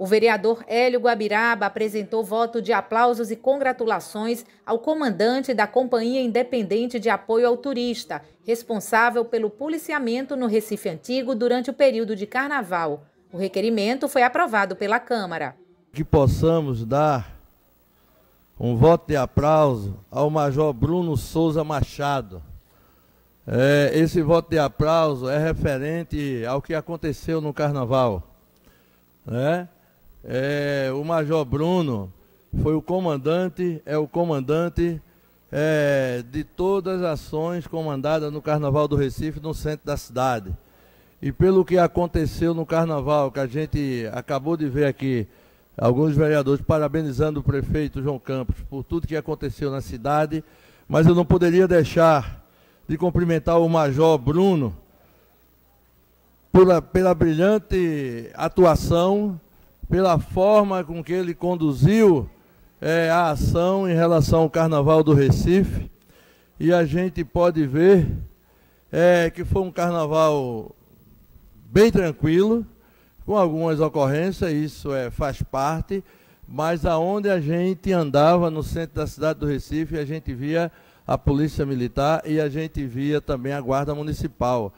O vereador Hélio Guabiraba apresentou voto de aplausos e congratulações ao comandante da Companhia Independente de Apoio ao Turista, responsável pelo policiamento no Recife Antigo durante o período de carnaval. O requerimento foi aprovado pela Câmara. Que possamos dar um voto de aplauso ao Major Bruno Souza Machado. É, esse voto de aplauso é referente ao que aconteceu no carnaval. Né? é, o Major Bruno foi o comandante, é o comandante é, de todas as ações comandadas no Carnaval do Recife, no centro da cidade. E pelo que aconteceu no Carnaval, que a gente acabou de ver aqui, alguns vereadores parabenizando o prefeito João Campos por tudo que aconteceu na cidade, mas eu não poderia deixar de cumprimentar o Major Bruno pela, pela brilhante atuação pela forma com que ele conduziu é, a ação em relação ao Carnaval do Recife. E a gente pode ver é, que foi um carnaval bem tranquilo, com algumas ocorrências, isso é, faz parte, mas aonde a gente andava no centro da cidade do Recife, a gente via a Polícia Militar e a gente via também a Guarda Municipal.